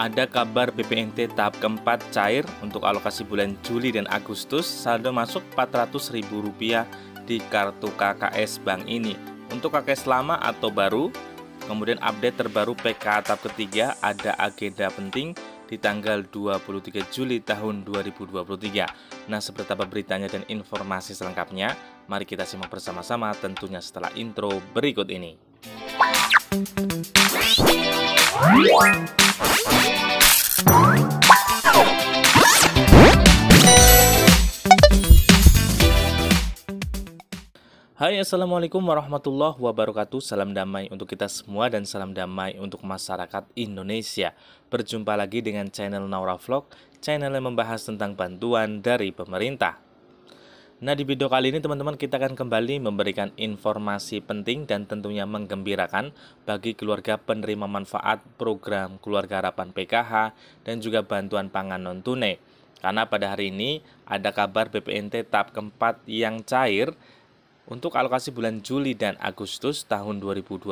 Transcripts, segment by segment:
ada kabar BPNT tahap keempat cair untuk alokasi bulan Juli dan Agustus saldo masuk Rp400.000 di kartu KKS bank ini untuk KKS lama atau baru kemudian update terbaru PK tahap ketiga ada agenda penting di tanggal 23 Juli tahun 2023 nah seperti apa beritanya dan informasi selengkapnya mari kita simak bersama-sama tentunya setelah intro berikut ini Hai assalamualaikum warahmatullahi wabarakatuh Salam damai untuk kita semua dan salam damai untuk masyarakat Indonesia Berjumpa lagi dengan channel Naura Vlog Channel yang membahas tentang bantuan dari pemerintah Nah di video kali ini teman-teman kita akan kembali memberikan informasi penting dan tentunya menggembirakan bagi keluarga penerima manfaat program Keluarga Harapan PKH dan juga bantuan pangan non-tunai. Karena pada hari ini ada kabar BPNT tahap keempat yang cair untuk alokasi bulan Juli dan Agustus tahun 2023,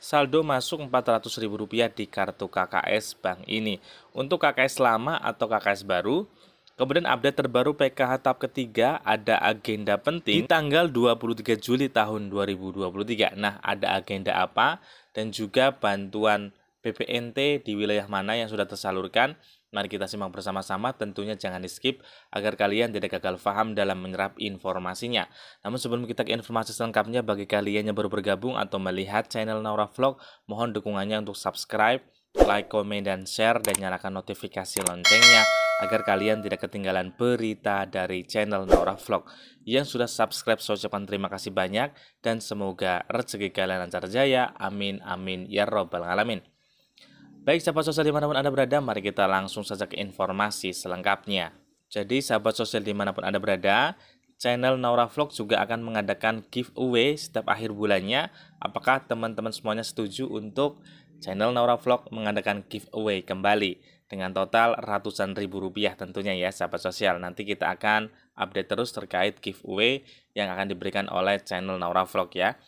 saldo masuk Rp400.000 di kartu KKS bank ini. Untuk KKS lama atau KKS baru, Kemudian update terbaru PKH tahap ketiga ada agenda penting di tanggal 23 Juli tahun 2023. Nah, ada agenda apa dan juga bantuan PPNT di wilayah mana yang sudah tersalurkan. Mari kita simak bersama-sama, tentunya jangan di-skip agar kalian tidak gagal paham dalam menyerap informasinya. Namun sebelum kita ke informasi selengkapnya, bagi kalian yang baru bergabung atau melihat channel Naura Vlog, mohon dukungannya untuk subscribe, like, komen, dan share, dan nyalakan notifikasi loncengnya agar kalian tidak ketinggalan berita dari channel Naura Vlog. Yang sudah subscribe, saya ucapkan terima kasih banyak, dan semoga rezeki kalian lancar jaya. Amin, amin, ya robbal alamin. Baik sahabat sosial dimanapun Anda berada, mari kita langsung saja ke informasi selengkapnya. Jadi sahabat sosial dimanapun Anda berada, channel Naura Vlog juga akan mengadakan giveaway setiap akhir bulannya. Apakah teman-teman semuanya setuju untuk channel Naura Vlog mengadakan giveaway kembali dengan total ratusan ribu rupiah tentunya ya sahabat sosial. Nanti kita akan update terus terkait giveaway yang akan diberikan oleh channel Naura Vlog ya.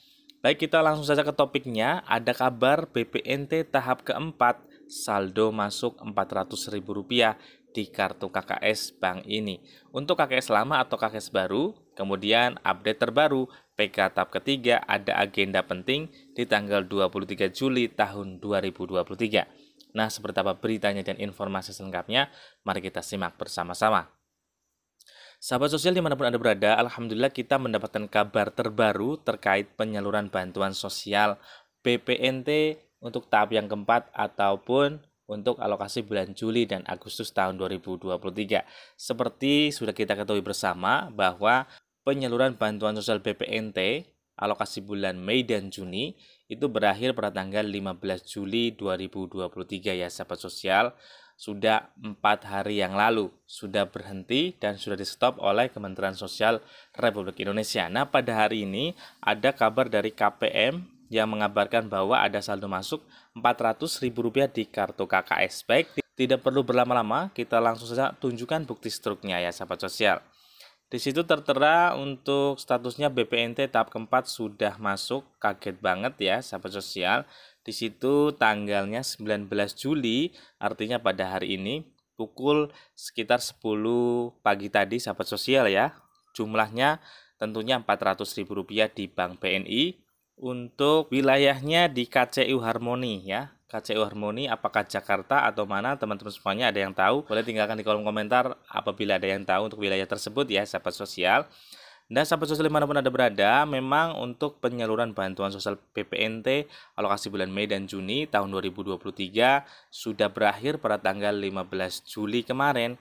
Baik kita langsung saja ke topiknya. Ada kabar BPNT tahap keempat saldo masuk Rp400.000 di kartu KKS bank ini. Untuk KKS lama atau KKS baru, Kemudian update terbaru PK tahap ketiga ada agenda penting di tanggal 23 Juli tahun 2023. Nah, seperti apa beritanya dan informasi selengkapnya, mari kita simak bersama-sama. Sahabat sosial dimanapun Anda berada, Alhamdulillah kita mendapatkan kabar terbaru terkait penyaluran bantuan sosial BPNT untuk tahap yang keempat ataupun untuk alokasi bulan Juli dan Agustus tahun 2023. Seperti sudah kita ketahui bersama bahwa penyaluran bantuan sosial BPNT alokasi bulan Mei dan Juni itu berakhir pada tanggal 15 Juli 2023 ya sahabat sosial sudah empat hari yang lalu sudah berhenti dan sudah di stop oleh Kementerian Sosial Republik Indonesia. Nah pada hari ini ada kabar dari KPM yang mengabarkan bahwa ada saldo masuk Rp400.000 di kartu KKS. Baik, tidak perlu berlama-lama, kita langsung saja tunjukkan bukti struknya ya sahabat sosial. Di situ tertera untuk statusnya BPNT tahap keempat sudah masuk. Kaget banget ya sahabat sosial. Di situ tanggalnya 19 Juli, artinya pada hari ini pukul sekitar 10 pagi tadi sahabat sosial ya. Jumlahnya tentunya Rp400.000 di Bank BNI untuk wilayahnya di KCU Harmoni ya. KCU Harmoni apakah Jakarta atau mana teman-teman semuanya ada yang tahu boleh tinggalkan di kolom komentar apabila ada yang tahu untuk wilayah tersebut ya sahabat sosial dan sahabat sosial dimanapun Anda berada, memang untuk penyaluran bantuan sosial PPNT alokasi bulan Mei dan Juni tahun 2023 sudah berakhir pada tanggal 15 Juli kemarin.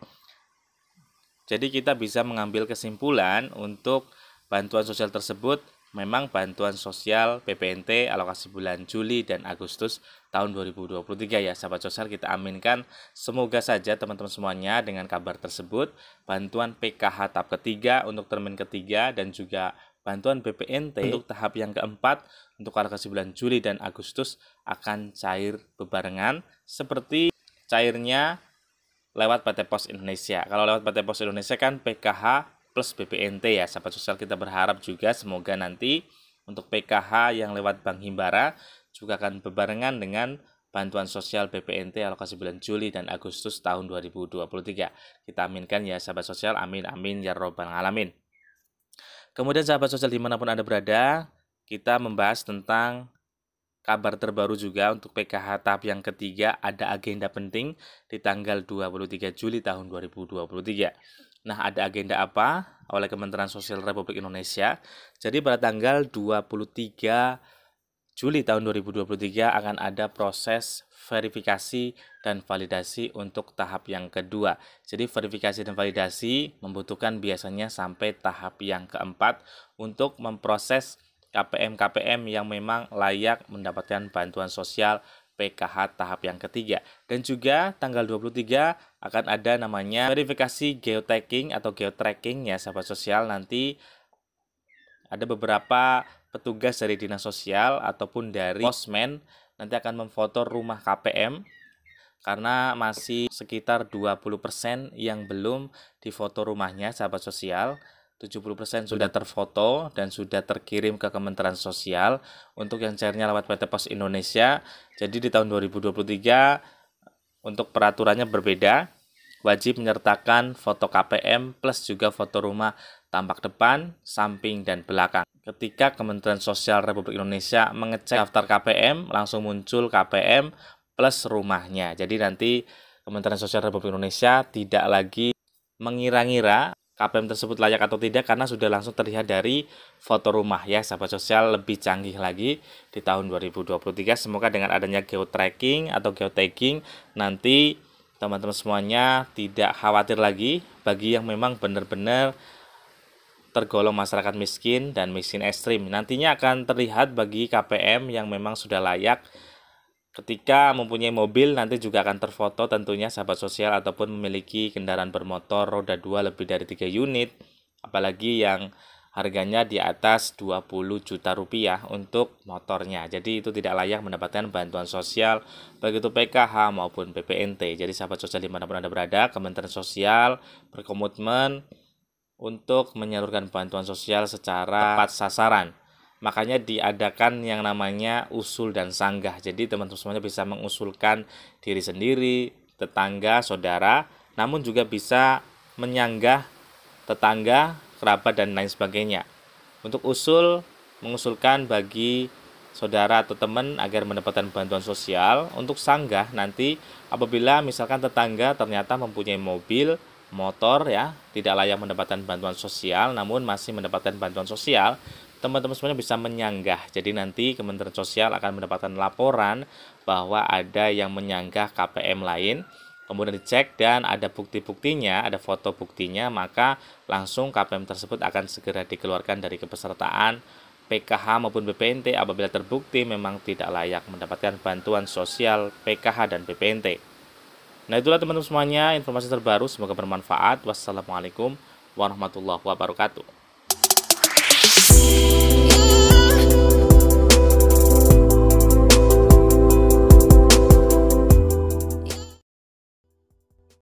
Jadi kita bisa mengambil kesimpulan untuk bantuan sosial tersebut memang bantuan sosial PPNT alokasi bulan Juli dan Agustus tahun 2023 ya sahabat sosial kita aminkan semoga saja teman-teman semuanya dengan kabar tersebut bantuan PKH tahap ketiga untuk termin ketiga dan juga bantuan BPNT untuk tahap yang keempat untuk alokasi bulan Juli dan Agustus akan cair bebarengan seperti cairnya lewat PT Pos Indonesia. Kalau lewat PT Pos Indonesia kan PKH plus BPNT ya sahabat sosial kita berharap juga semoga nanti untuk PKH yang lewat Bank Himbara juga akan berbarengan dengan bantuan sosial BPNT alokasi bulan Juli dan Agustus tahun 2023. Kita aminkan ya sahabat sosial, amin amin ya robbal alamin. Kemudian sahabat sosial dimanapun Anda berada, kita membahas tentang kabar terbaru juga untuk PKH tahap yang ketiga ada agenda penting di tanggal 23 Juli tahun 2023. Nah, ada agenda apa oleh Kementerian Sosial Republik Indonesia? Jadi pada tanggal 23 Juli tahun 2023 akan ada proses verifikasi dan validasi untuk tahap yang kedua. Jadi verifikasi dan validasi membutuhkan biasanya sampai tahap yang keempat untuk memproses KPM-KPM yang memang layak mendapatkan bantuan sosial PKH tahap yang ketiga. Dan juga tanggal 23 akan ada namanya verifikasi geotagging atau geotracking ya sahabat sosial nanti ada beberapa petugas dari dinas sosial ataupun dari posmen nanti akan memfoto rumah KPM karena masih sekitar 20% yang belum difoto rumahnya sahabat sosial 70% sudah terfoto dan sudah terkirim ke Kementerian Sosial untuk yang cairnya lewat PT Pos Indonesia. Jadi di tahun 2023 untuk peraturannya berbeda, wajib menyertakan foto KPM plus juga foto rumah tampak depan, samping, dan belakang. Ketika Kementerian Sosial Republik Indonesia mengecek daftar KPM, langsung muncul KPM plus rumahnya. Jadi nanti Kementerian Sosial Republik Indonesia tidak lagi mengira-ngira KPM tersebut layak atau tidak karena sudah langsung terlihat dari foto rumah ya sahabat sosial lebih canggih lagi di tahun 2023 semoga dengan adanya geotracking atau geotagging nanti teman-teman semuanya tidak khawatir lagi bagi yang memang benar-benar tergolong masyarakat miskin dan miskin ekstrim nantinya akan terlihat bagi KPM yang memang sudah layak Ketika mempunyai mobil, nanti juga akan terfoto tentunya sahabat sosial ataupun memiliki kendaraan bermotor roda 2 lebih dari 3 unit, apalagi yang harganya di atas 20 juta rupiah untuk motornya. Jadi itu tidak layak mendapatkan bantuan sosial baik itu PKH maupun PPNT. Jadi sahabat sosial dimanapun Anda berada, Kementerian Sosial berkomitmen untuk menyalurkan bantuan sosial secara tepat sasaran makanya diadakan yang namanya usul dan sanggah. Jadi teman-teman semuanya bisa mengusulkan diri sendiri, tetangga, saudara, namun juga bisa menyanggah tetangga, kerabat dan lain sebagainya. Untuk usul mengusulkan bagi saudara atau teman agar mendapatkan bantuan sosial untuk sanggah nanti apabila misalkan tetangga ternyata mempunyai mobil, motor ya, tidak layak mendapatkan bantuan sosial namun masih mendapatkan bantuan sosial, teman-teman semuanya bisa menyanggah. Jadi nanti Kementerian Sosial akan mendapatkan laporan bahwa ada yang menyanggah KPM lain, kemudian dicek dan ada bukti-buktinya, ada foto buktinya, maka langsung KPM tersebut akan segera dikeluarkan dari kepesertaan PKH maupun BPNT apabila terbukti memang tidak layak mendapatkan bantuan sosial PKH dan BPNT. Nah itulah teman-teman semuanya informasi terbaru, semoga bermanfaat. Wassalamualaikum warahmatullahi wabarakatuh.